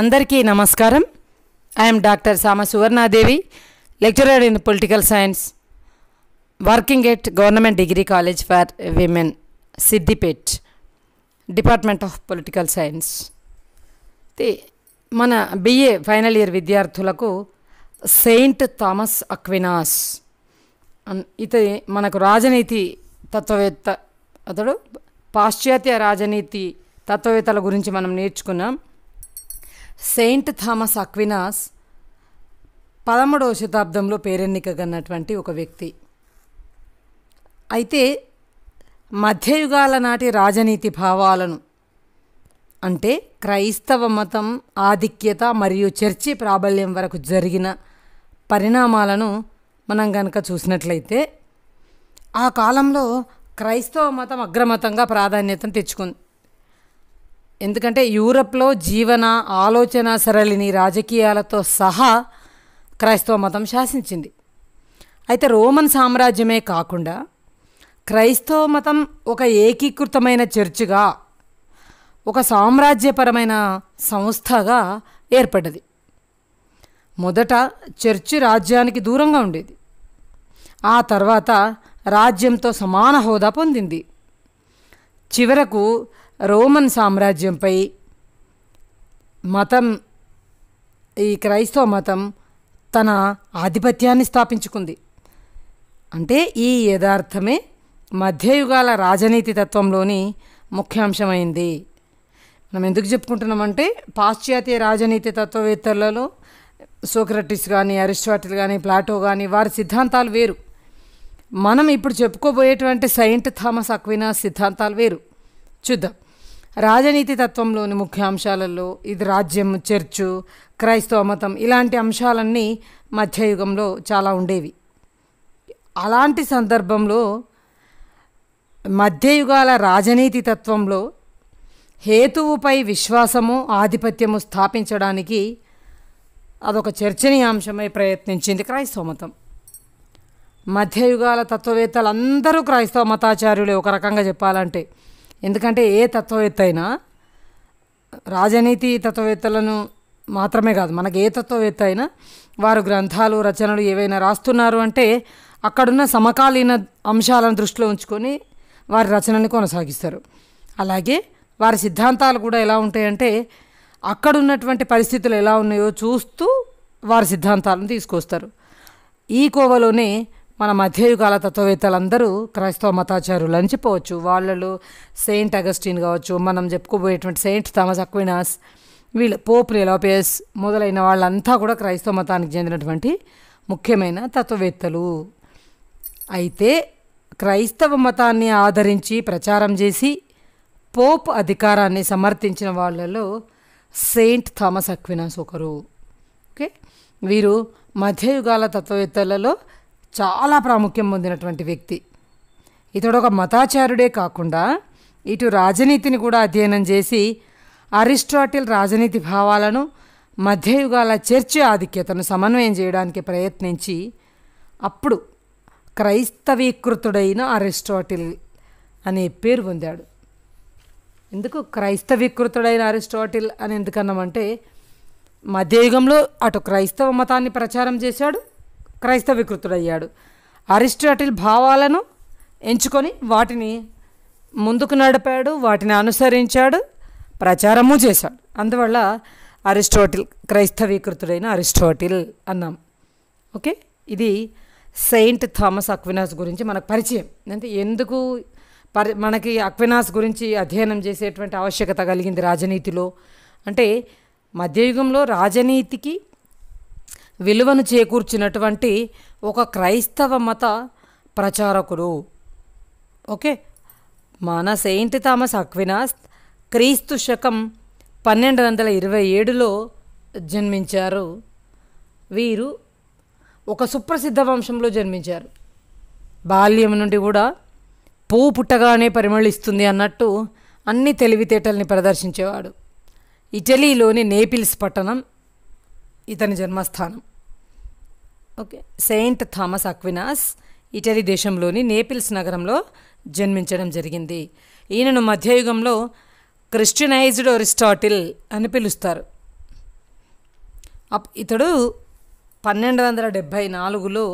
అందరికీ నమస్కారం I'm doctor Sama Suvarnadevi lecturer in political science working at government degree college for women Siddipet department of political science మన BA final year విద్యార్థులకు Saint Thomas Aquinas ఇతని మనకు రాజనీతి తత్వవేత్త అతడు పాశ్చాత్య రాజనీతి తత్వవేత్తల గురించి మనం నేర్చుకున్నాం సెయింట్ థామస్ అక్వినాస్ పదమూడవ శతాబ్దంలో పేరెన్నికగన్నటువంటి ఒక వ్యక్తి అయితే మధ్యయుగాల నాటి రాజనీతి భావాలను అంటే క్రైస్తవ మతం ఆధిక్యత మరియు చర్చి ప్రాబల్యం వరకు జరిగిన పరిణామాలను మనం కనుక చూసినట్లయితే ఆ కాలంలో క్రైస్తవ మతం అగ్రమతంగా ప్రాధాన్యతను తెచ్చుకుంది ఎందుకంటే యూరప్లో జీవన ఆలోచన సరళిని రాజకీయాలతో సహా క్రైస్తవ మతం శాసించింది అయితే రోమన్ సామ్రాజ్యమే కాకుండా క్రైస్తవ మతం ఒక ఏకీకృతమైన చర్చిగా ఒక సామ్రాజ్యపరమైన సంస్థగా ఏర్పడ్డది మొదట చర్చి రాజ్యానికి దూరంగా ఉండేది ఆ తర్వాత రాజ్యంతో సమాన హోదా పొందింది చివరకు రోమన్ సామ్రాజ్యంపై మతం ఈ క్రైస్తవ మతం తన ఆధిపత్యాన్ని స్థాపించుకుంది అంటే ఈ యథార్థమే మధ్యయుగాల రాజనీతి తత్వంలోని ముఖ్యాంశమైంది మనం ఎందుకు చెప్పుకుంటున్నామంటే పాశ్చాత్య రాజనీతి తత్వవేత్తలలో సోక్రటిస్ కానీ అరిస్టాటిల్ కానీ ప్లాటో కానీ వారి సిద్ధాంతాలు వేరు మనం ఇప్పుడు చెప్పుకోబోయేటువంటి సెయింట్ థామస్ అక్వినా సిద్ధాంతాలు వేరు చూద్దాం రాజనీతి తత్వంలోని ముఖ్య అంశాలలో ఇది రాజ్యం చర్చు క్రైస్తవ మతం ఇలాంటి అంశాలన్నీ మధ్యయుగంలో చాలా ఉండేవి అలాంటి సందర్భంలో మధ్యయుగాల రాజనీతి తత్వంలో హేతువుపై విశ్వాసము ఆధిపత్యము స్థాపించడానికి అదొక చర్చనీయాంశమై ప్రయత్నించింది క్రైస్తవ మతం మధ్యయుగాల తత్వవేత్తలందరూ క్రైస్తవ మతాచార్యులే ఒక రకంగా చెప్పాలంటే ఎందుకంటే ఏ తత్వవేత్త అయినా రాజనీతి తత్వవేత్తలను మాత్రమే కాదు మనకు ఏ తత్వవేత్త అయినా వారు గ్రంథాలు రచనలు ఏవైనా రాస్తున్నారు అంటే అక్కడున్న సమకాలీన అంశాలను దృష్టిలో ఉంచుకొని వారి రచనని కొనసాగిస్తారు అలాగే వారి సిద్ధాంతాలు కూడా ఎలా ఉంటాయంటే అక్కడున్నటువంటి పరిస్థితులు ఎలా ఉన్నాయో చూస్తూ వారి సిద్ధాంతాలను తీసుకొస్తారు ఈ కోవలోనే మన మధ్యయుగాల తత్వవేత్తలందరూ క్రైస్తవ మతాచారులు అని చెప్పవచ్చు వాళ్ళలో సెయింట్ అగస్టిన్ కావచ్చు మనం చెప్పుకోబోయేటువంటి సెయింట్ థామస్ అక్వినాస్ వీళ్ళు పోప్ రిలోపియస్ మొదలైన వాళ్ళంతా కూడా క్రైస్తవ మతానికి చెందినటువంటి ముఖ్యమైన తత్వవేత్తలు అయితే క్రైస్తవ మతాన్ని ఆదరించి ప్రచారం చేసి పోప్ అధికారాన్ని సమర్థించిన వాళ్ళలో సెయింట్ థామస్ అక్వినాస్ ఒకరు ఓకే వీరు మధ్యయుగాల తత్వవేత్తలలో చాలా ప్రాముఖ్యం పొందినటువంటి వ్యక్తి ఇతడు ఒక మతాచారుడే కాకుండా ఇటు రాజనీతిని కూడా అధ్యయనం చేసి అరిస్టాటిల్ రాజనీతి భావాలను మధ్యయుగాల చర్చ ఆధిక్యతను సమన్వయం చేయడానికి ప్రయత్నించి అప్పుడు క్రైస్తవీకృతుడైన అరిస్టాటిల్ అనే పేరు పొందాడు ఎందుకు క్రైస్తవీకృతుడైన అరిస్టాటిల్ అని ఎందుకన్నామంటే మధ్యయుగంలో అటు క్రైస్తవ మతాన్ని ప్రచారం చేశాడు క్రైస్తవ వికృతుడయ్యాడు అరిస్టాటిల్ భావాలను ఎంచుకొని వాటిని ముందుకు నడిపాడు వాటిని అనుసరించాడు ప్రచారము చేశాడు అందువల్ల అరిస్టాటిల్ క్రైస్తవీకృతుడైన అరిస్టాటిల్ అన్నాం ఓకే ఇది సెయింట్ థామస్ అక్వినాస్ గురించి మనకు పరిచయం అంటే ఎందుకు పరి మనకి అక్వినాస్ గురించి అధ్యయనం చేసేటువంటి ఆవశ్యకత కలిగింది రాజనీతిలో అంటే మధ్యయుగంలో రాజనీతికి విలువను చేకూర్చినటువంటి ఒక క్రైస్తవ మత ప్రచారకుడు ఓకే మన సెయింట్ థామస్ అక్వినాస్ క్రీస్తు శకం పన్నెండు వందల ఇరవై ఏడులో జన్మించారు వీరు ఒక సుప్రసిద్ధ వంశంలో జన్మించారు బాల్యం నుండి కూడా పువ్వు పుట్టగానే పరిమళిస్తుంది అన్నట్టు అన్ని తెలివితేటల్ని ప్రదర్శించేవాడు ఇటలీలోని నేపిల్స్ పట్టణం ఇతని జన్మస్థానం okay Saint Thomas Aquinas Italy దేశంలోని నేపిల్స్ నగరంలో జన్మించడం జరిగింది ఈయనను మధ్యయుగంలో క్రిస్టియనైజ్డ్ అరిస్టాటిల్ అని పిలుస్తారు ఇతడు పన్నెండు వందల డెబ్భై నాలుగులో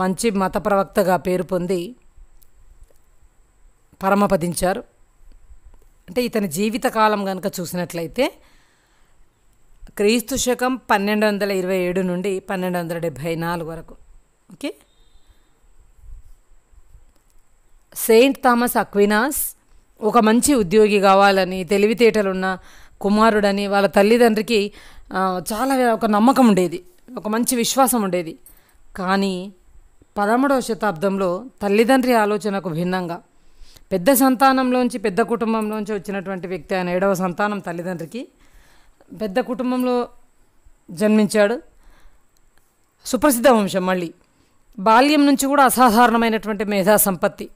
మంచి మత ప్రవక్తగా పేరు పొంది పరమపదించారు అంటే ఇతని జీవితకాలం కనుక చూసినట్లయితే క్రీస్తు శకం పన్నెండు వందల ఇరవై ఏడు నుండి పన్నెండు వందల డెబ్భై నాలుగు వరకు ఓకే సెయింట్ థామస్ అక్వినాస్ ఒక మంచి ఉద్యోగి కావాలని తెలివితేటలున్న కుమారుడని వాళ్ళ తల్లిదండ్రికి చాలా ఒక నమ్మకం ఉండేది ఒక మంచి విశ్వాసం ఉండేది కానీ పదమూడవ శతాబ్దంలో తల్లిదండ్రి ఆలోచనకు భిన్నంగా పెద్ద సంతానంలోంచి పెద్ద కుటుంబంలోంచి వచ్చినటువంటి వ్యక్తి ఆయన ఏడవ సంతానం తల్లిదండ్రికి పెద్ద కుటుంబంలో జన్మించాడు సుప్రసిద్ధ వంశం మళ్ళీ బాల్యం నుంచి కూడా అసాధారణమైనటువంటి మేధా సంపత్తి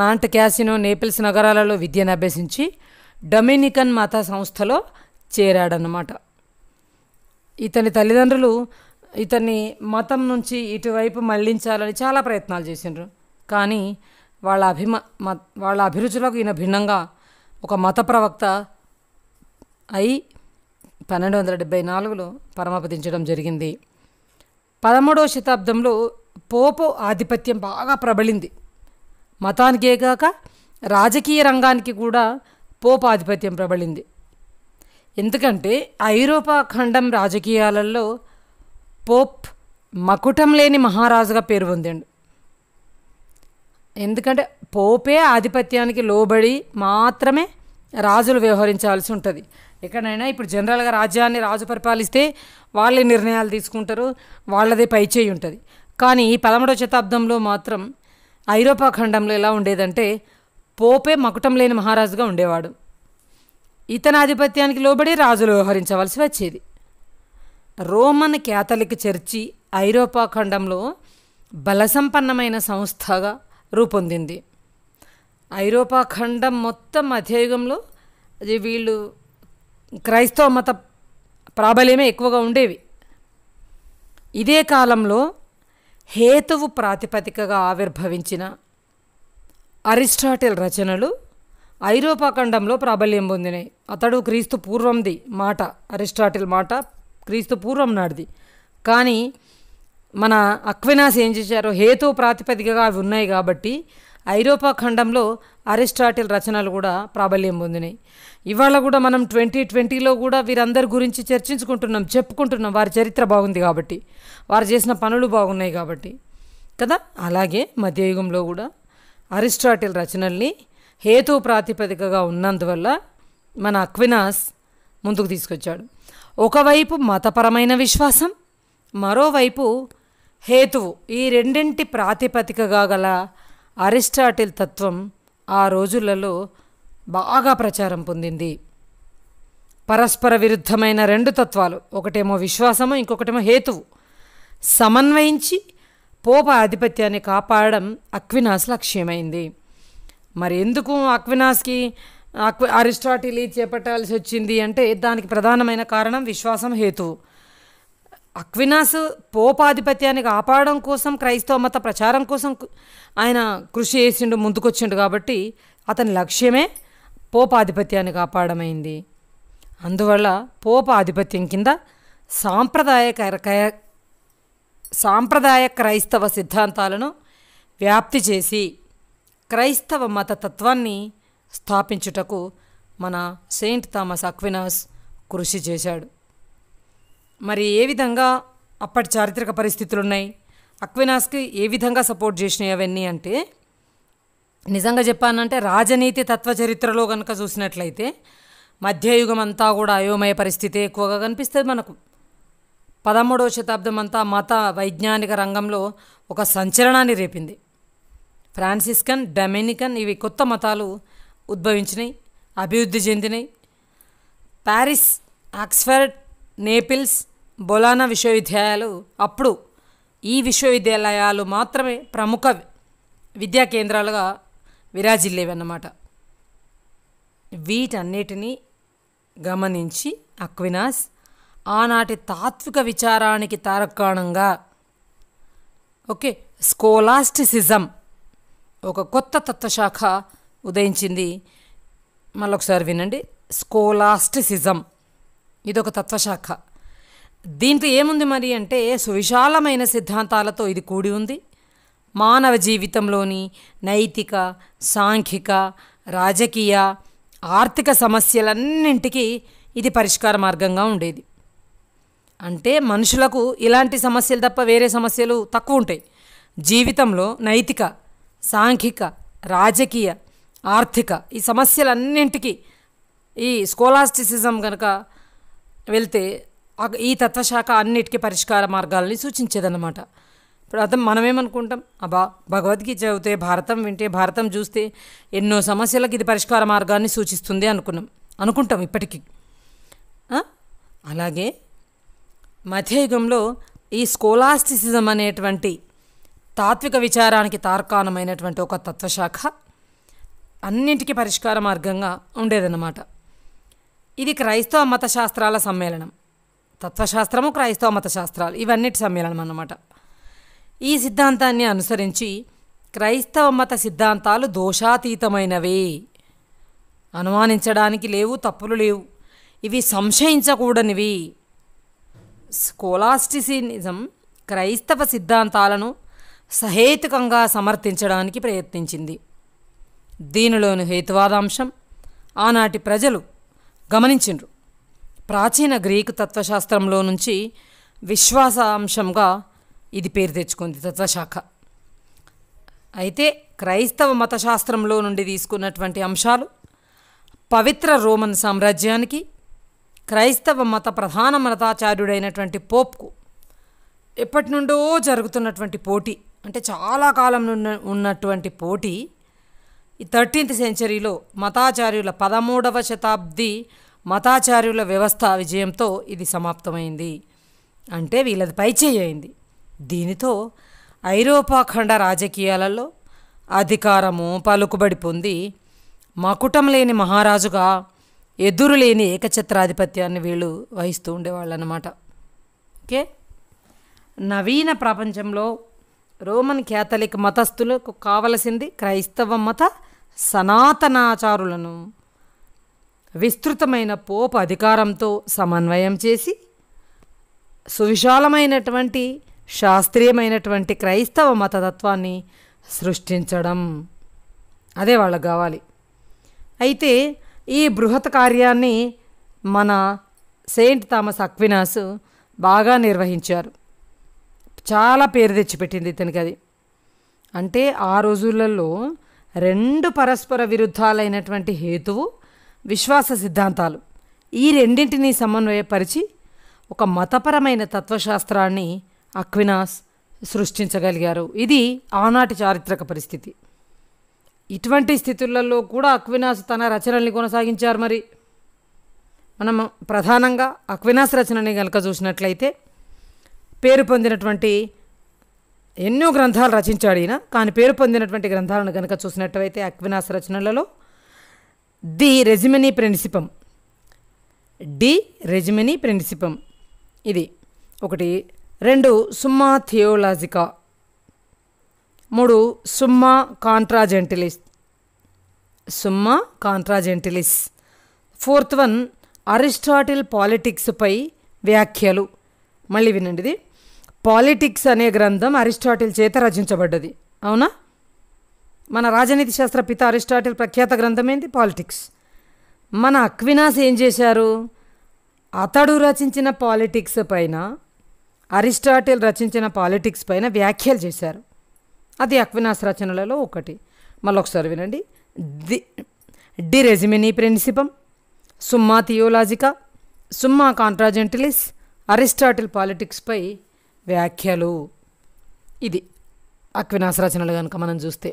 మాంట క్యాసినో నేపిల్స్ నగరాలలో విద్యను అభ్యసించి డొమినికన్ మాతా సంస్థలో చేరాడన్నమాట ఇతని తల్లిదండ్రులు ఇతన్ని మతం నుంచి ఇటువైపు మళ్లించాలని చాలా ప్రయత్నాలు చేసిండ్రు కానీ వాళ్ళ అభిమ వాళ్ళ అభిరుచులకు ఈయన భిన్నంగా ఒక మత ప్రవక్త ఐ పన్నెండు వందల డెబ్బై నాలుగులో పరమపదించడం జరిగింది పదమూడవ శతాబ్దంలో పోపు ఆధిపత్యం బాగా ప్రబలింది మతానికే కాక రాజకీయ రంగానికి కూడా పోపు ఆధిపత్యం ప్రబలింది ఎందుకంటే ఐరోపా ఖండం రాజకీయాలలో పోప్ మకుటం లేని మహారాజుగా పేరు పొందాడు ఎందుకంటే పోపే ఆధిపత్యానికి లోబడి మాత్రమే రాజులు వ్యవహరించాల్సి ఉంటుంది ఎక్కడైనా ఇప్పుడు జనరల్గా రాజ్యాన్ని రాజు పరిపాలిస్తే వాళ్ళే నిర్ణయాలు తీసుకుంటారు వాళ్ళదే చేయి ఉంటుంది కానీ పదమూడవ శతాబ్దంలో మాత్రం ఐరోపా ఖండంలో ఎలా ఉండేదంటే పోపే మకుటం లేని మహారాజుగా ఉండేవాడు ఇతని ఆధిపత్యానికి లోబడి రాజులు వ్యవహరించవలసి వచ్చేది రోమన్ క్యాథలిక్ చర్చి ఐరోపా ఖండంలో బలసంపన్నమైన సంస్థగా రూపొందింది ఐరోపా ఖండం మొత్తం మధ్యయుగంలో అది వీళ్ళు క్రైస్తవ మత ప్రాబల్యమే ఎక్కువగా ఉండేవి ఇదే కాలంలో హేతువు ప్రాతిపదికగా ఆవిర్భవించిన అరిస్టాటిల్ రచనలు ఐరోపా ఖండంలో ప్రాబల్యం పొందినాయి అతడు క్రీస్తు పూర్వంది మాట అరిస్టాటిల్ మాట క్రీస్తు పూర్వం నాడిది కానీ మన అక్వినాస్ ఏం చేశారో హేతు ప్రాతిపదికగా అవి ఉన్నాయి కాబట్టి ఐరోపా ఖండంలో అరిస్టాటిల్ రచనలు కూడా ప్రాబల్యం పొందినాయి ఇవాళ కూడా మనం ట్వంటీ ట్వంటీలో కూడా వీరందరి గురించి చర్చించుకుంటున్నాం చెప్పుకుంటున్నాం వారి చరిత్ర బాగుంది కాబట్టి వారు చేసిన పనులు బాగున్నాయి కాబట్టి కదా అలాగే మధ్యయుగంలో కూడా అరిస్టాటిల్ రచనల్ని హేతు ప్రాతిపదికగా ఉన్నందువల్ల మన అక్వినాస్ ముందుకు తీసుకొచ్చాడు ఒకవైపు మతపరమైన విశ్వాసం మరోవైపు హేతువు ఈ రెండింటి ప్రాతిపదికగా గల అరిస్టాటిల్ తత్వం ఆ రోజులలో బాగా ప్రచారం పొందింది పరస్పర విరుద్ధమైన రెండు తత్వాలు ఒకటేమో విశ్వాసము ఇంకొకటేమో హేతువు సమన్వయించి పోప ఆధిపత్యాన్ని కాపాడడం అక్వినాస్ లక్ష్యమైంది మరి ఎందుకు అక్వినాస్కి అరిస్టాటిల్ చేపట్టాల్సి వచ్చింది అంటే దానికి ప్రధానమైన కారణం విశ్వాసం హేతువు అక్వినాస్ పోపాధిపత్యాన్ని కాపాడడం కోసం క్రైస్తవ మత ప్రచారం కోసం ఆయన కృషి చేసిండు ముందుకొచ్చిండు కాబట్టి అతని లక్ష్యమే పోపాధిపత్యాన్ని కాపాడమైంది అందువల్ల పోపాధిపత్యం కింద సాంప్రదాయ సాంప్రదాయ క్రైస్తవ సిద్ధాంతాలను వ్యాప్తి చేసి క్రైస్తవ మత తత్వాన్ని స్థాపించుటకు మన సెయింట్ థామస్ అక్వినాస్ కృషి చేశాడు మరి ఏ విధంగా అప్పటి చారిత్రక పరిస్థితులు ఉన్నాయి అక్వినాస్కి ఏ విధంగా సపోర్ట్ చేసినాయి అవన్నీ అంటే నిజంగా చెప్పానంటే రాజనీతి తత్వ చరిత్రలో కనుక చూసినట్లయితే మధ్యయుగం అంతా కూడా అయోమయ పరిస్థితి ఎక్కువగా కనిపిస్తుంది మనకు పదమూడవ శతాబ్దం అంతా మత వైజ్ఞానిక రంగంలో ఒక సంచలనాన్ని రేపింది ఫ్రాన్సిస్కన్ డొమినికన్ ఇవి కొత్త మతాలు ఉద్భవించినాయి అభివృద్ధి చెందినాయి ప్యారిస్ ఆక్స్ఫర్డ్ నేపిల్స్ బొలానా విశ్వవిద్యాలయాలు అప్పుడు ఈ విశ్వవిద్యాలయాలు మాత్రమే ప్రముఖ విద్యా కేంద్రాలుగా విరాజిల్లేవన్నమాట వీటన్నిటినీ గమనించి అక్వినాస్ ఆనాటి తాత్విక విచారానికి తారకాణంగా ఓకే స్కోలాస్టిసిజం ఒక కొత్త తత్వశాఖ ఉదయించింది మళ్ళొకసారి వినండి స్కోలాస్టిసిజం ఇదొక తత్వశాఖ దీంట్లో ఏముంది మరి అంటే సువిశాలమైన సిద్ధాంతాలతో ఇది కూడి ఉంది మానవ జీవితంలోని నైతిక సాంఘిక రాజకీయ ఆర్థిక సమస్యలన్నింటికీ ఇది పరిష్కార మార్గంగా ఉండేది అంటే మనుషులకు ఇలాంటి సమస్యలు తప్ప వేరే సమస్యలు తక్కువ ఉంటాయి జీవితంలో నైతిక సాంఘిక రాజకీయ ఆర్థిక ఈ సమస్యలన్నింటికీ ఈ స్కోలాస్టిసిజం కనుక వెళ్తే ఈ తత్వశాఖ అన్నిటికీ పరిష్కార మార్గాలని సూచించేదన్నమాట ఇప్పుడు అర్థం మనమేమనుకుంటాం అబ్బా భగవద్గీత చదివితే భారతం వింటే భారతం చూస్తే ఎన్నో సమస్యలకు ఇది పరిష్కార మార్గాన్ని సూచిస్తుంది అనుకున్నాం అనుకుంటాం ఇప్పటికీ అలాగే మధ్యయుగంలో ఈ స్కోలాస్టిసిజం అనేటువంటి తాత్విక విచారానికి తార్కాణమైనటువంటి ఒక తత్వశాఖ అన్నింటికీ పరిష్కార మార్గంగా ఉండేదన్నమాట ఇది క్రైస్తవ మత శాస్త్రాల సమ్మేళనం తత్వశాస్త్రము క్రైస్తవ మత శాస్త్రాలు ఇవన్నిటి సమ్మేళనం అన్నమాట ఈ సిద్ధాంతాన్ని అనుసరించి క్రైస్తవ మత సిద్ధాంతాలు దోషాతీతమైనవే అనుమానించడానికి లేవు తప్పులు లేవు ఇవి సంశయించకూడనివి స్కోలాస్టిసినిజం క్రైస్తవ సిద్ధాంతాలను సహేతుకంగా సమర్థించడానికి ప్రయత్నించింది దీనిలోని హేతువాదాంశం ఆనాటి ప్రజలు గమనించిండ్రు ప్రాచీన గ్రీకు తత్వశాస్త్రంలో నుంచి విశ్వాసాంశంగా ఇది పేరు తెచ్చుకుంది తత్వశాఖ అయితే క్రైస్తవ మతశాస్త్రంలో నుండి తీసుకున్నటువంటి అంశాలు పవిత్ర రోమన్ సామ్రాజ్యానికి క్రైస్తవ మత ప్రధాన మతాచార్యుడైనటువంటి పోప్కు ఎప్పటి నుండో జరుగుతున్నటువంటి పోటీ అంటే చాలా కాలం ఉన్నటువంటి పోటీ ఈ థర్టీన్త్ సెంచరీలో మతాచార్యుల పదమూడవ శతాబ్ది మతాచార్యుల వ్యవస్థ విజయంతో ఇది సమాప్తమైంది అంటే వీళ్ళది పైచేయి అయింది దీనితో ఐరోపా ఖండ రాజకీయాలలో అధికారము పలుకుబడి పొంది మకుటం లేని మహారాజుగా ఎదురు లేని ఏకఛత్రాధిపత్యాన్ని వీళ్ళు వహిస్తూ ఉండేవాళ్ళు అనమాట ఓకే నవీన ప్రపంచంలో రోమన్ క్యాథలిక్ మతస్థులకు కావలసింది క్రైస్తవ మత సనాతనాచారులను విస్తృతమైన పోప్ అధికారంతో సమన్వయం చేసి సువిశాలమైనటువంటి శాస్త్రీయమైనటువంటి క్రైస్తవ మతతత్వాన్ని సృష్టించడం అదే వాళ్ళకు కావాలి అయితే ఈ బృహత్ కార్యాన్ని మన సెయింట్ థామస్ అక్వినాస్ బాగా నిర్వహించారు చాలా పేరు తెచ్చిపెట్టింది ఇతనికి అది అంటే ఆ రోజులలో రెండు పరస్పర విరుద్ధాలైనటువంటి హేతువు విశ్వాస సిద్ధాంతాలు ఈ రెండింటినీ సమన్వయపరిచి ఒక మతపరమైన తత్వశాస్త్రాన్ని అక్వినాస్ సృష్టించగలిగారు ఇది ఆనాటి చారిత్రక పరిస్థితి ఇటువంటి స్థితులలో కూడా అక్వినాస్ తన రచనల్ని కొనసాగించారు మరి మనం ప్రధానంగా అక్వినాస్ రచనని కనుక చూసినట్లయితే పేరు పొందినటువంటి ఎన్నో గ్రంథాలు రచించాడు ఈయన కానీ పేరు పొందినటువంటి గ్రంథాలను కనుక చూసినట్లయితే అక్వినాస్ రచనలలో ది రెజిమనీ ప్రిన్సిపం డి రెజిమనీ ప్రిన్సిపం ఇది ఒకటి రెండు సుమ్మా థియోలాజికా మూడు Summa Contra Gentiles Summa Contra Gentiles fourth one Aristotle పాలిటిక్స్పై వ్యాఖ్యలు మళ్ళీ వినండి ఇది పాలిటిక్స్ అనే గ్రంథం అరిస్టాటిల్ చేత రచించబడ్డది అవునా మన రాజనీతి శాస్త్ర పిత అరిస్టాటిల్ ప్రఖ్యాత గ్రంథం ఏంటి పాలిటిక్స్ మన అక్వినాస్ ఏం చేశారు అతడు రచించిన పాలిటిక్స్ పైన అరిస్టాటిల్ రచించిన పాలిటిక్స్ పైన వ్యాఖ్యలు చేశారు అది అక్వినాస్ రచనలలో ఒకటి మళ్ళీ ఒకసారి వినండి the De Regimine Principum Summa Theologica Summa Contra Gentiles Aristotle పాలిటిక్స్పై వ్యాఖ్యలు ఇది అక్వినాస్ రచనలు కనుక మనం చూస్తే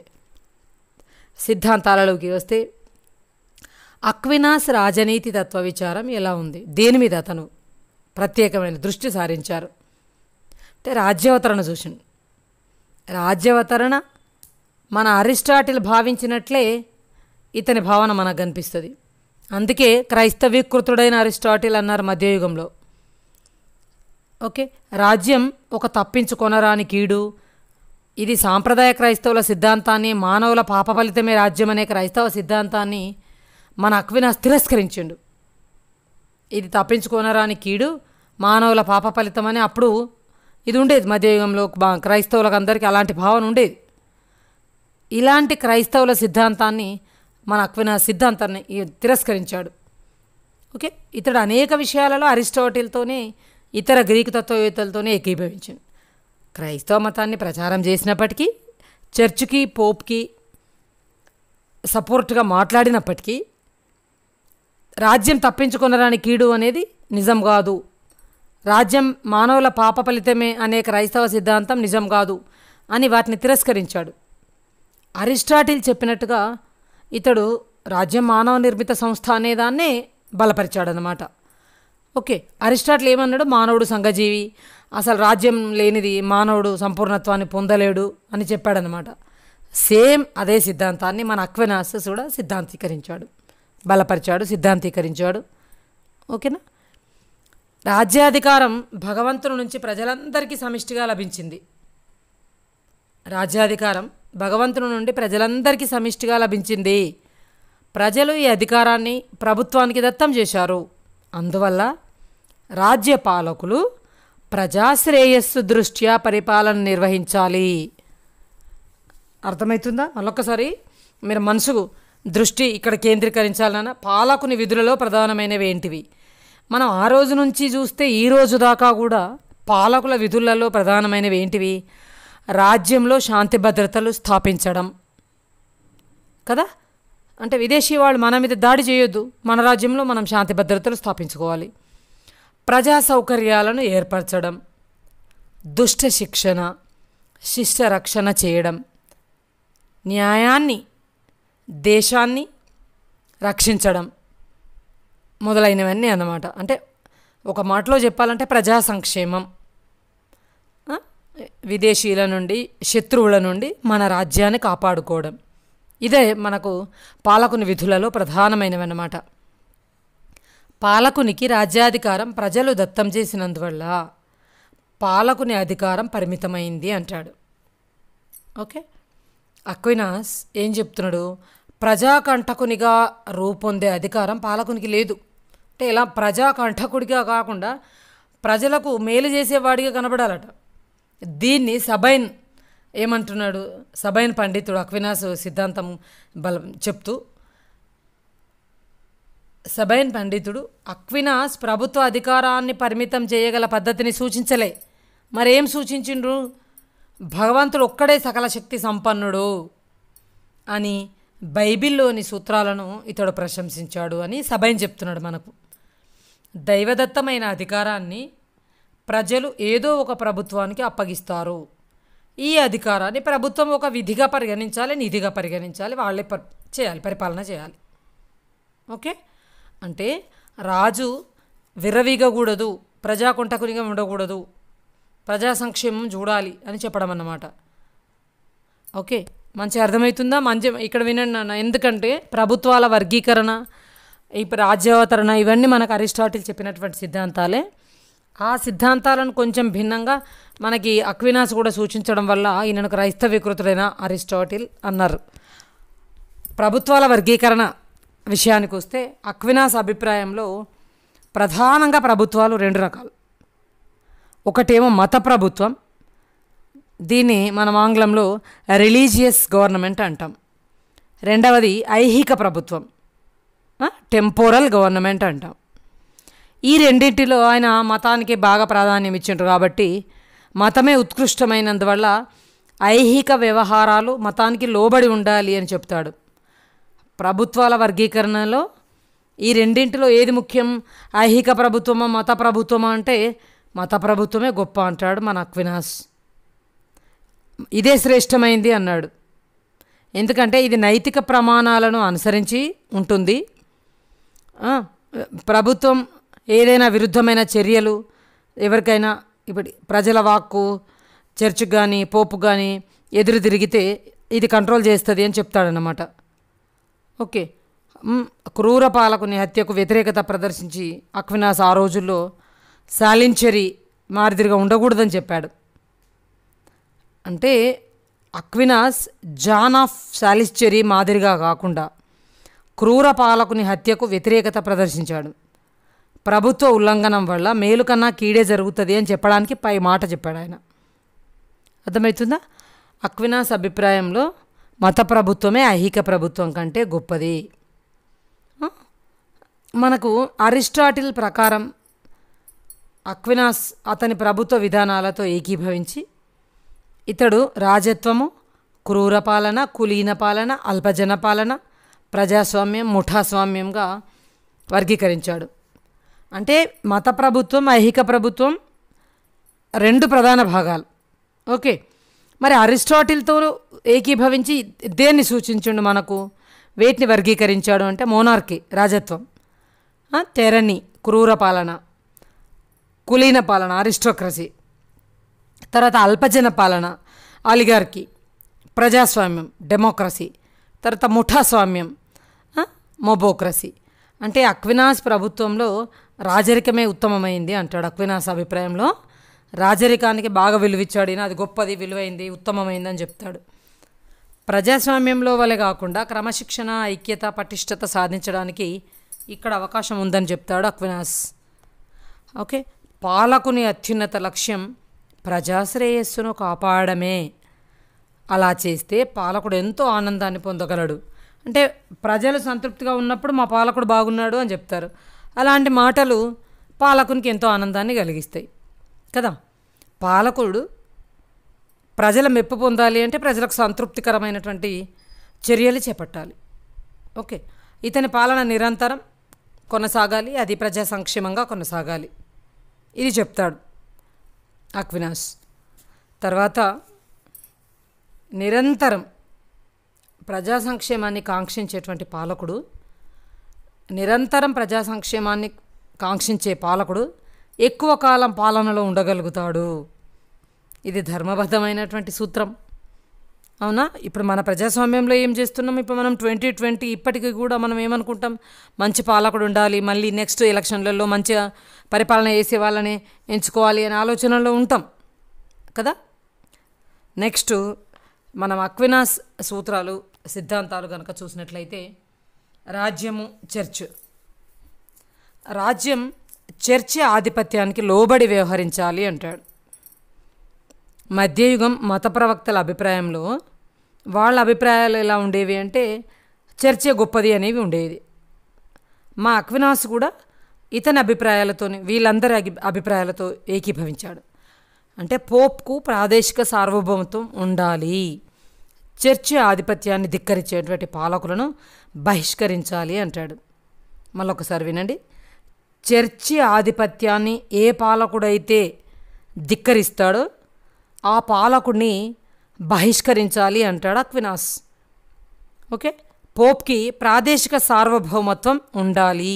సిద్ధాంతాలలోకి వస్తే అక్వినాస్ రాజనీతి తత్వ విచారం ఎలా ఉంది దేని మీద అతను ప్రత్యేకమైన దృష్టి సారించారు అంటే రాజ్యావతరణ చూసిండు రాజ్యావతరణ మన అరిస్టాటిల్ భావించినట్లే ఇతని భావన మనకు కనిపిస్తుంది అందుకే క్రైస్తవీకృతుడైన అరిస్టాటిల్ అన్నారు మధ్యయుగంలో ఓకే రాజ్యం ఒక తప్పించుకొనరాని కీడు ఇది సాంప్రదాయ క్రైస్తవుల సిద్ధాంతాన్ని మానవుల పాప ఫలితమే రాజ్యం అనే క్రైస్తవ సిద్ధాంతాన్ని మన అక్విన తిరస్కరించిండు ఇది తప్పించుకోనరాని కీడు మానవుల పాప ఫలితమని అప్పుడు ఇది ఉండేది మధ్యయుగంలో క్రైస్తవులకు అందరికీ అలాంటి భావన ఉండేది ఇలాంటి క్రైస్తవుల సిద్ధాంతాన్ని మన అక్విన సిద్ధాంతాన్ని తిరస్కరించాడు ఓకే ఇతడు అనేక విషయాలలో అరిస్టాటిల్తోనే ఇతర గ్రీకు తత్వవేత్తలతోనే ఏకీభవించింది క్రైస్తవ మతాన్ని ప్రచారం చేసినప్పటికీ చర్చ్కి పోప్కి సపోర్ట్గా మాట్లాడినప్పటికీ రాజ్యం తప్పించుకొనరాని కీడు అనేది నిజం కాదు రాజ్యం మానవుల పాప ఫలితమే అనే క్రైస్తవ సిద్ధాంతం నిజం కాదు అని వాటిని తిరస్కరించాడు అరిస్టాటిల్ చెప్పినట్టుగా ఇతడు రాజ్యం మానవ నిర్మిత సంస్థ అనేదాన్నే బలపరిచాడనమాట ఓకే అరిస్టాటిల్ ఏమన్నాడు మానవుడు సంఘజీవి అసలు రాజ్యం లేనిది మానవుడు సంపూర్ణత్వాన్ని పొందలేడు అని చెప్పాడనమాట సేమ్ అదే సిద్ధాంతాన్ని మన అక్వెనాసస్ కూడా సిద్ధాంతీకరించాడు బలపరిచాడు సిద్ధాంతీకరించాడు ఓకేనా రాజ్యాధికారం భగవంతుని నుంచి ప్రజలందరికీ సమిష్టిగా లభించింది రాజ్యాధికారం భగవంతుని నుండి ప్రజలందరికీ సమిష్టిగా లభించింది ప్రజలు ఈ అధికారాన్ని ప్రభుత్వానికి దత్తం చేశారు అందువల్ల రాజ్యపాలకులు ప్రజాశ్రేయస్సు దృష్ట్యా పరిపాలన నిర్వహించాలి అర్థమవుతుందా మళ్ళొక్కసారి మీరు మనసుకు దృష్టి ఇక్కడ కేంద్రీకరించాలన్న పాలకుని విధులలో ప్రధానమైనవి ఏంటివి మనం ఆ రోజు నుంచి చూస్తే ఈ రోజు దాకా కూడా పాలకుల విధులలో ప్రధానమైనవి ఏంటివి రాజ్యంలో శాంతి భద్రతలు స్థాపించడం కదా అంటే విదేశీ వాళ్ళు మన మీద దాడి చేయొద్దు మన రాజ్యంలో మనం శాంతి భద్రతలు స్థాపించుకోవాలి ప్రజా సౌకర్యాలను ఏర్పరచడం దుష్ట శిక్షణ శిష్ట రక్షణ చేయడం న్యాయాన్ని దేశాన్ని రక్షించడం మొదలైనవన్నీ అన్నమాట అంటే ఒక మాటలో చెప్పాలంటే ప్రజా సంక్షేమం విదేశీయుల నుండి శత్రువుల నుండి మన రాజ్యాన్ని కాపాడుకోవడం ఇదే మనకు పాలకుని విధులలో ప్రధానమైనవన్నమాట పాలకునికి రాజ్యాధికారం ప్రజలు దత్తం చేసినందువల్ల పాలకుని అధికారం పరిమితమైంది అంటాడు ఓకే అక్వినాస్ ఏం చెప్తున్నాడు ప్రజాకంఠకునిగా రూపొందే అధికారం పాలకునికి లేదు అంటే ఇలా ప్రజాకంఠకుడిగా కాకుండా ప్రజలకు మేలు చేసేవాడిగా కనబడాలట దీన్ని సబైన్ ఏమంటున్నాడు సబైన్ పండితుడు అక్వినాస్ సిద్ధాంతం బలం చెప్తూ సబైన్ పండితుడు అక్వినాస్ ప్రభుత్వ అధికారాన్ని పరిమితం చేయగల పద్ధతిని సూచించలే మరేం సూచించిండ్రు భగవంతుడు ఒక్కడే సకల శక్తి సంపన్నుడు అని బైబిల్లోని సూత్రాలను ఇతడు ప్రశంసించాడు అని సబైన్ చెప్తున్నాడు మనకు దైవదత్తమైన అధికారాన్ని ప్రజలు ఏదో ఒక ప్రభుత్వానికి అప్పగిస్తారు ఈ అధికారాన్ని ప్రభుత్వం ఒక విధిగా పరిగణించాలి నిధిగా పరిగణించాలి వాళ్ళే చేయాలి పరిపాలన చేయాలి ఓకే అంటే రాజు ప్రజా ప్రజాకుంటకునిగా ఉండకూడదు ప్రజా సంక్షేమం చూడాలి అని చెప్పడం అన్నమాట ఓకే మంచి అర్థమవుతుందా మంచి ఇక్కడ వినండి నాన్న ఎందుకంటే ప్రభుత్వాల వర్గీకరణ ఇప్పుడు రాజ్యావతరణ ఇవన్నీ మనకు అరిస్టాటిల్ చెప్పినటువంటి సిద్ధాంతాలే ఆ సిద్ధాంతాలను కొంచెం భిన్నంగా మనకి అక్వినాస్ కూడా సూచించడం వల్ల ఈయనకు క్రైస్తవ వికృతుడైన అరిస్టాటిల్ అన్నారు ప్రభుత్వాల వర్గీకరణ విషయానికి వస్తే అక్వినాస్ అభిప్రాయంలో ప్రధానంగా ప్రభుత్వాలు రెండు రకాలు ఒకటేమో మత ప్రభుత్వం దీన్ని మనం ఆంగ్లంలో రిలీజియస్ గవర్నమెంట్ అంటాం రెండవది ఐహిక ప్రభుత్వం టెంపోరల్ గవర్నమెంట్ అంటాం ఈ రెండింటిలో ఆయన మతానికి బాగా ప్రాధాన్యం ఇచ్చిండ్రు కాబట్టి మతమే ఉత్కృష్టమైనందువల్ల ఐహిక వ్యవహారాలు మతానికి లోబడి ఉండాలి అని చెప్తాడు ప్రభుత్వాల వర్గీకరణలో ఈ రెండింటిలో ఏది ముఖ్యం ఐహిక ప్రభుత్వమా మత ప్రభుత్వమా అంటే మత ప్రభుత్వమే గొప్ప అంటాడు మన అక్వినాస్ ఇదే శ్రేష్టమైంది అన్నాడు ఎందుకంటే ఇది నైతిక ప్రమాణాలను అనుసరించి ఉంటుంది ప్రభుత్వం ఏదైనా విరుద్ధమైన చర్యలు ఎవరికైనా ఇప్పుడు ప్రజల వాక్కు చర్చ్ కానీ పోపు కానీ ఎదురు తిరిగితే ఇది కంట్రోల్ చేస్తుంది అని చెప్తాడనమాట ఓకే క్రూర పాలకుని హత్యకు వ్యతిరేకత ప్రదర్శించి అక్వినాస్ ఆ రోజుల్లో సాలించరి మారిదిరిగా ఉండకూడదని చెప్పాడు అంటే అక్వినాస్ జాన్ ఆఫ్ శాలిశ్చరి మాదిరిగా కాకుండా క్రూర పాలకుని హత్యకు వ్యతిరేకత ప్రదర్శించాడు ప్రభుత్వ ఉల్లంఘనం వల్ల మేలు కన్నా కీడే జరుగుతుంది అని చెప్పడానికి పై మాట చెప్పాడు ఆయన అర్థమవుతుందా అక్వినాస్ అభిప్రాయంలో మత ప్రభుత్వమే ఐహిక ప్రభుత్వం కంటే గొప్పది మనకు అరిస్టాటిల్ ప్రకారం అక్వినాస్ అతని ప్రభుత్వ విధానాలతో ఏకీభవించి ఇతడు రాజత్వము క్రూర పాలన కులీన పాలన అల్పజన పాలన ప్రజాస్వామ్యం ముఠాస్వామ్యంగా వర్గీకరించాడు అంటే మత ప్రభుత్వం ఐహిక ప్రభుత్వం రెండు ప్రధాన భాగాలు ఓకే మరి అరిస్టాటిల్తో ఏకీభవించి దేన్ని సూచించండు మనకు వేటిని వర్గీకరించాడు అంటే మోనార్కీ రాజత్వం తెరని క్రూర పాలన కులీన పాలన అరిస్టోక్రసీ తర్వాత అల్పజన పాలన అలిగార్కి ప్రజాస్వామ్యం డెమోక్రసీ తర్వాత ముఠాస్వామ్యం మొబోక్రసీ అంటే అక్వినాస్ ప్రభుత్వంలో రాజరికమే ఉత్తమమైంది అంటాడు అక్వినాస్ అభిప్రాయంలో రాజరికానికి బాగా విలువిచ్చాడు అది గొప్పది విలువైంది ఉత్తమమైంది అని చెప్తాడు ప్రజాస్వామ్యంలో వలె కాకుండా క్రమశిక్షణ ఐక్యత పటిష్టత సాధించడానికి ఇక్కడ అవకాశం ఉందని చెప్తాడు అక్వినాస్ ఓకే పాలకుని అత్యున్నత లక్ష్యం ప్రజాశ్రేయస్సును కాపాడమే అలా చేస్తే పాలకుడు ఎంతో ఆనందాన్ని పొందగలడు అంటే ప్రజలు సంతృప్తిగా ఉన్నప్పుడు మా పాలకుడు బాగున్నాడు అని చెప్తారు అలాంటి మాటలు పాలకునికి ఎంతో ఆనందాన్ని కలిగిస్తాయి కదా పాలకుడు ప్రజల మెప్పు పొందాలి అంటే ప్రజలకు సంతృప్తికరమైనటువంటి చర్యలు చేపట్టాలి ఓకే ఇతని పాలన నిరంతరం కొనసాగాలి అది ప్రజా సంక్షేమంగా కొనసాగాలి ఇది చెప్తాడు అక్వినాష్ తర్వాత నిరంతరం ప్రజా సంక్షేమాన్ని కాంక్షించేటువంటి పాలకుడు నిరంతరం ప్రజా సంక్షేమాన్ని కాంక్షించే పాలకుడు ఎక్కువ కాలం పాలనలో ఉండగలుగుతాడు ఇది ధర్మబద్ధమైనటువంటి సూత్రం అవునా ఇప్పుడు మన ప్రజాస్వామ్యంలో ఏం చేస్తున్నాం ఇప్పుడు మనం ట్వంటీ ట్వంటీ ఇప్పటికీ కూడా మనం ఏమనుకుంటాం మంచి పాలకుడు ఉండాలి మళ్ళీ నెక్స్ట్ ఎలక్షన్లలో మంచిగా పరిపాలన చేసే వాళ్ళని ఎంచుకోవాలి అనే ఆలోచనలో ఉంటాం కదా నెక్స్ట్ మనం అక్వినాస్ సూత్రాలు సిద్ధాంతాలు కనుక చూసినట్లయితే రాజ్యము చర్చ్ రాజ్యం చర్చి ఆధిపత్యానికి లోబడి వ్యవహరించాలి అంటాడు మధ్యయుగం మత ప్రవక్తల అభిప్రాయంలో వాళ్ళ అభిప్రాయాలు ఎలా ఉండేవి అంటే చర్చే గొప్పది అనేవి ఉండేది మా అక్వినాస్ కూడా ఇతని అభిప్రాయాలతోనే వీళ్ళందరి అభిప్రాయాలతో ఏకీభవించాడు అంటే పోప్కు ప్రాదేశిక సార్వభౌమత్వం ఉండాలి చర్చి ఆధిపత్యాన్ని ధిక్కరించేటువంటి పాలకులను బహిష్కరించాలి అంటాడు మళ్ళొకసారి వినండి చర్చి ఆధిపత్యాన్ని ఏ పాలకుడైతే ధిక్కరిస్తాడో ఆ పాలకుడిని బహిష్కరించాలి అంటాడు అక్వినాస్ ఓకే పోప్కి ప్రాదేశిక సార్వభౌమత్వం ఉండాలి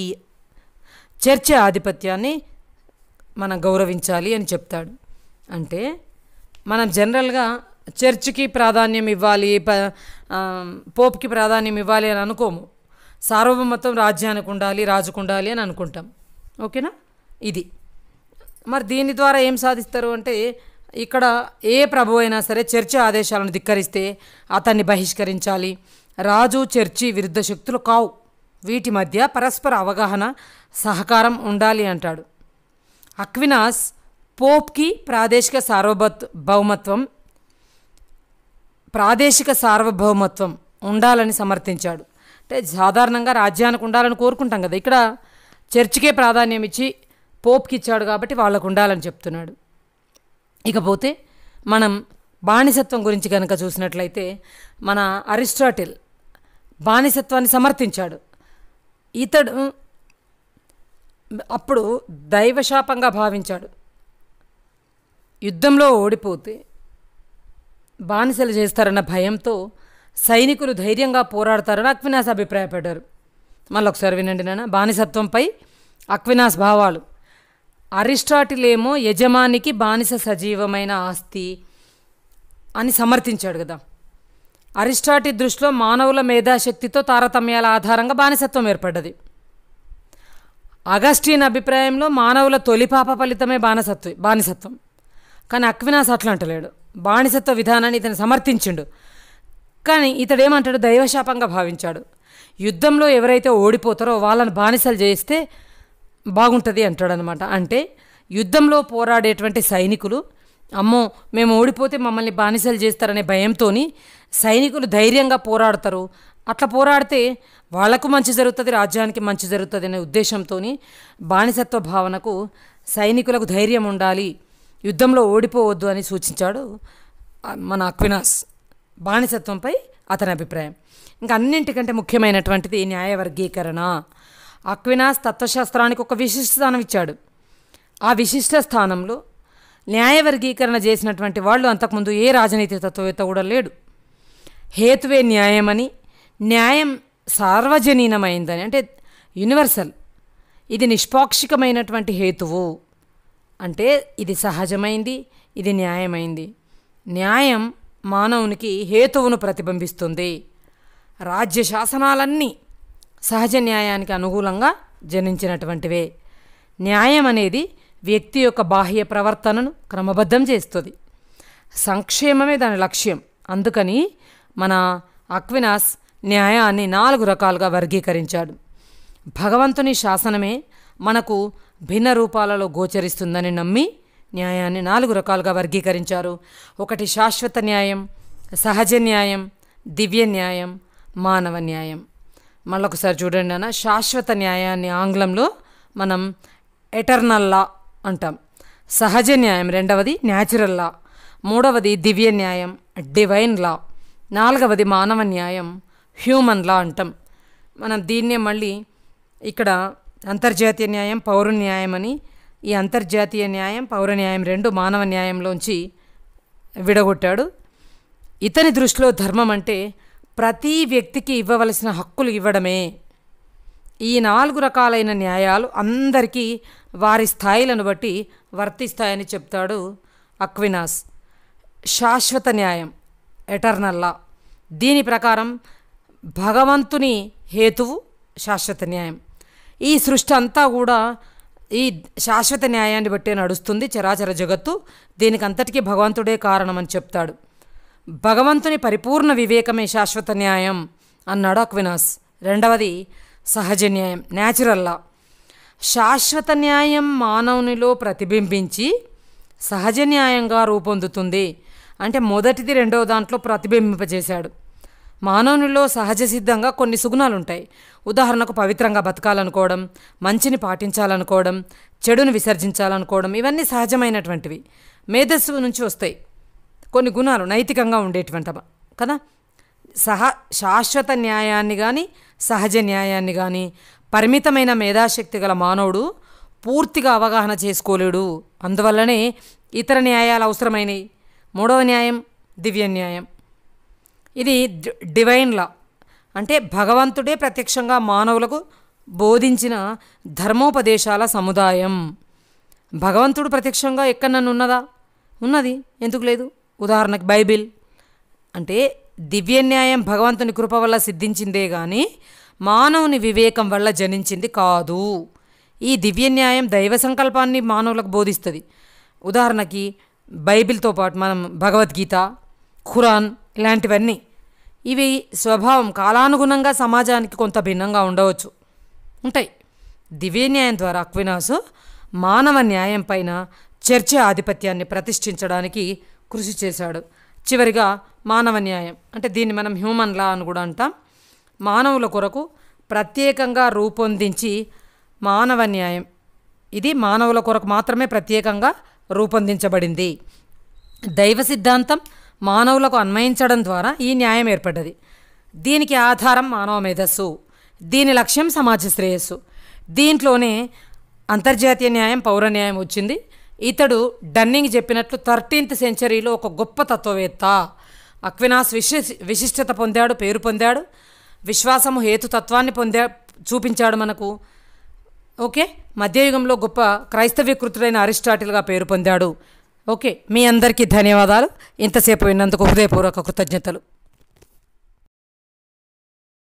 చర్చ ఆధిపత్యాన్ని మనం గౌరవించాలి అని చెప్తాడు అంటే మనం జనరల్గా చర్చికి ప్రాధాన్యం ఇవ్వాలి పోప్కి ప్రాధాన్యం ఇవ్వాలి అని అనుకోము సార్వభౌమత్వం రాజ్యానికి ఉండాలి రాజుకు ఉండాలి అని అనుకుంటాం ఓకేనా ఇది మరి దీని ద్వారా ఏం సాధిస్తారు అంటే ఇక్కడ ఏ ప్రభు అయినా సరే చర్చి ఆదేశాలను ధిక్కరిస్తే అతన్ని బహిష్కరించాలి రాజు చర్చి విరుద్ధ శక్తులు కావు వీటి మధ్య పరస్పర అవగాహన సహకారం ఉండాలి అంటాడు అక్వినాస్ పోప్కి ప్రాదేశిక సార్వభౌ భౌమత్వం ప్రాదేశిక సార్వభౌమత్వం ఉండాలని సమర్థించాడు అంటే సాధారణంగా రాజ్యానికి ఉండాలని కోరుకుంటాం కదా ఇక్కడ చర్చికే ప్రాధాన్యం ఇచ్చి పోప్కి ఇచ్చాడు కాబట్టి వాళ్ళకు ఉండాలని చెప్తున్నాడు ఇకపోతే మనం బానిసత్వం గురించి కనుక చూసినట్లయితే మన అరిస్టాటిల్ బానిసత్వాన్ని సమర్థించాడు ఇతడు అప్పుడు దైవశాపంగా భావించాడు యుద్ధంలో ఓడిపోతే బానిసలు చేస్తారన్న భయంతో సైనికులు ధైర్యంగా పోరాడతారని అక్వినాస్ అభిప్రాయపడ్డారు మళ్ళీ ఒకసారి వినండి నాన్న బానిసత్వంపై అక్వినాస్ భావాలు అరిస్టాటిలేమో యజమానికి బానిస సజీవమైన ఆస్తి అని సమర్థించాడు కదా అరిస్టాటి దృష్టిలో మానవుల మేధాశక్తితో తారతమ్యాల ఆధారంగా బానిసత్వం ఏర్పడ్డది అగస్టీన్ అభిప్రాయంలో మానవుల తొలి పాప ఫలితమే బానిసత్వ బానిసత్వం కానీ అక్వినాస్ అట్లా అంటలేడు బానిసత్వ విధానాన్ని ఇతను సమర్థించిండు కానీ ఇతడేమంటాడు దైవశాపంగా భావించాడు యుద్ధంలో ఎవరైతే ఓడిపోతారో వాళ్ళని బానిసలు చేస్తే బాగుంటుంది అంటాడనమాట అంటే యుద్ధంలో పోరాడేటువంటి సైనికులు అమ్మో మేము ఓడిపోతే మమ్మల్ని బానిసలు చేస్తారనే భయంతో సైనికులు ధైర్యంగా పోరాడతారు అట్లా పోరాడితే వాళ్లకు మంచి జరుగుతుంది రాజ్యానికి మంచి జరుగుతుంది అనే ఉద్దేశంతో బానిసత్వ భావనకు సైనికులకు ధైర్యం ఉండాలి యుద్ధంలో ఓడిపోవద్దు అని సూచించాడు మన అక్వినాస్ బానిసత్వంపై అతని అభిప్రాయం ఇంకా అన్నింటికంటే ముఖ్యమైనటువంటిది న్యాయవర్గీకరణ అక్వినాస్ తత్వశాస్త్రానికి ఒక విశిష్ట స్థానం ఇచ్చాడు ఆ విశిష్ట స్థానంలో న్యాయ వర్గీకరణ చేసినటువంటి వాళ్ళు అంతకుముందు ఏ రాజనీతి తత్వవేత్త కూడా లేడు హేతువే న్యాయమని న్యాయం సార్వజనీనమైందని అంటే యూనివర్సల్ ఇది నిష్పాక్షికమైనటువంటి హేతువు అంటే ఇది సహజమైంది ఇది న్యాయమైంది న్యాయం మానవునికి హేతువును ప్రతిబింబిస్తుంది రాజ్య శాసనాలన్నీ సహజ న్యాయానికి అనుకూలంగా జనించినటువంటివే న్యాయం అనేది వ్యక్తి యొక్క బాహ్య ప్రవర్తనను క్రమబద్ధం చేస్తుంది సంక్షేమమే దాని లక్ష్యం అందుకని మన అక్వినాస్ న్యాయాన్ని నాలుగు రకాలుగా వర్గీకరించాడు భగవంతుని శాసనమే మనకు భిన్న రూపాలలో గోచరిస్తుందని నమ్మి న్యాయాన్ని నాలుగు రకాలుగా వర్గీకరించారు ఒకటి శాశ్వత న్యాయం సహజ న్యాయం దివ్య న్యాయం మానవ న్యాయం మళ్ళొకసారి చూడండి అన్న శాశ్వత న్యాయాన్ని ఆంగ్లంలో మనం ఎటర్నల్ లా అంటాం సహజ న్యాయం రెండవది న్యాచురల్ లా మూడవది దివ్య న్యాయం డివైన్ లా నాలుగవది మానవ న్యాయం హ్యూమన్ లా అంటాం మనం దీన్నే మళ్ళీ ఇక్కడ అంతర్జాతీయ న్యాయం పౌర న్యాయం అని ఈ అంతర్జాతీయ న్యాయం పౌర న్యాయం రెండు మానవ న్యాయంలోంచి విడగొట్టాడు ఇతని దృష్టిలో ధర్మం అంటే ప్రతి వ్యక్తికి ఇవ్వవలసిన హక్కులు ఇవ్వడమే ఈ నాలుగు రకాలైన న్యాయాలు అందరికీ వారి స్థాయిలను బట్టి వర్తిస్తాయని చెప్తాడు అక్వినాస్ శాశ్వత న్యాయం ఎటర్నల్లా దీని ప్రకారం భగవంతుని హేతువు శాశ్వత న్యాయం ఈ సృష్టి అంతా కూడా ఈ శాశ్వత న్యాయాన్ని బట్టే నడుస్తుంది చరాచర జగత్తు దీనికి అంతటికీ భగవంతుడే కారణమని చెప్తాడు భగవంతుని పరిపూర్ణ వివేకమే శాశ్వత న్యాయం అన్నాడు అక్వినాస్ రెండవది సహజ న్యాయం న్యాచురల్లా శాశ్వత న్యాయం మానవునిలో ప్రతిబింబించి సహజ న్యాయంగా రూపొందుతుంది అంటే మొదటిది రెండవ దాంట్లో ప్రతిబింబింపజేశాడు మానవునిలో సహజ సిద్ధంగా కొన్ని సుగుణాలు ఉంటాయి ఉదాహరణకు పవిత్రంగా బతకాలనుకోవడం మంచిని పాటించాలనుకోవడం చెడును విసర్జించాలనుకోవడం ఇవన్నీ సహజమైనటువంటివి మేధస్సు నుంచి వస్తాయి కొన్ని గుణాలు నైతికంగా ఉండేటువంటి కదా సహ శాశ్వత న్యాయాన్ని కానీ సహజ న్యాయాన్ని కానీ పరిమితమైన మేధాశక్తి గల మానవుడు పూర్తిగా అవగాహన చేసుకోలేడు అందువల్లనే ఇతర న్యాయాలు అవసరమైనవి మూడవ న్యాయం దివ్య న్యాయం ఇది డివైన్ లా అంటే భగవంతుడే ప్రత్యక్షంగా మానవులకు బోధించిన ధర్మోపదేశాల సముదాయం భగవంతుడు ప్రత్యక్షంగా ఎక్కడ నన్ను ఉన్నదా ఉన్నది ఎందుకు లేదు ఉదాహరణకు బైబిల్ అంటే దివ్యన్యాయం భగవంతుని కృప వల్ల సిద్ధించిందే కానీ మానవుని వివేకం వల్ల జనించింది కాదు ఈ దివ్యన్యాయం దైవ సంకల్పాన్ని మానవులకు బోధిస్తుంది ఉదాహరణకి బైబిల్తో పాటు మనం భగవద్గీత ఖురాన్ ఇలాంటివన్నీ ఇవి స్వభావం కాలానుగుణంగా సమాజానికి కొంత భిన్నంగా ఉండవచ్చు ఉంటాయి దివ్యన్యాయం ద్వారా అక్వినాసు మానవ న్యాయం పైన చర్చ ఆధిపత్యాన్ని ప్రతిష్ఠించడానికి కృషి చేశాడు చివరిగా మానవ న్యాయం అంటే దీన్ని మనం హ్యూమన్ లా అని కూడా అంటాం మానవుల కొరకు ప్రత్యేకంగా రూపొందించి మానవ న్యాయం ఇది మానవుల కొరకు మాత్రమే ప్రత్యేకంగా రూపొందించబడింది దైవ సిద్ధాంతం మానవులకు అన్వయించడం ద్వారా ఈ న్యాయం ఏర్పడ్డది దీనికి ఆధారం మానవ మేధస్సు దీని లక్ష్యం సమాజ శ్రేయస్సు దీంట్లోనే అంతర్జాతీయ న్యాయం పౌర న్యాయం వచ్చింది ఇతడు డన్నింగ్ చెప్పినట్లు థర్టీన్త్ సెంచరీలో ఒక గొప్ప తత్వవేత్త అక్వినాస్ విశి విశిష్టత పొందాడు పేరు పొందాడు విశ్వాసము హేతుతత్వాన్ని పొందా చూపించాడు మనకు ఓకే మధ్యయుగంలో గొప్ప క్రైస్తవ్యకృతుడైన అరిస్టాటిల్గా పేరు పొందాడు ఓకే మీ అందరికీ ధన్యవాదాలు ఇంతసేపు విన్నందుకు హృదయపూర్వక కృతజ్ఞతలు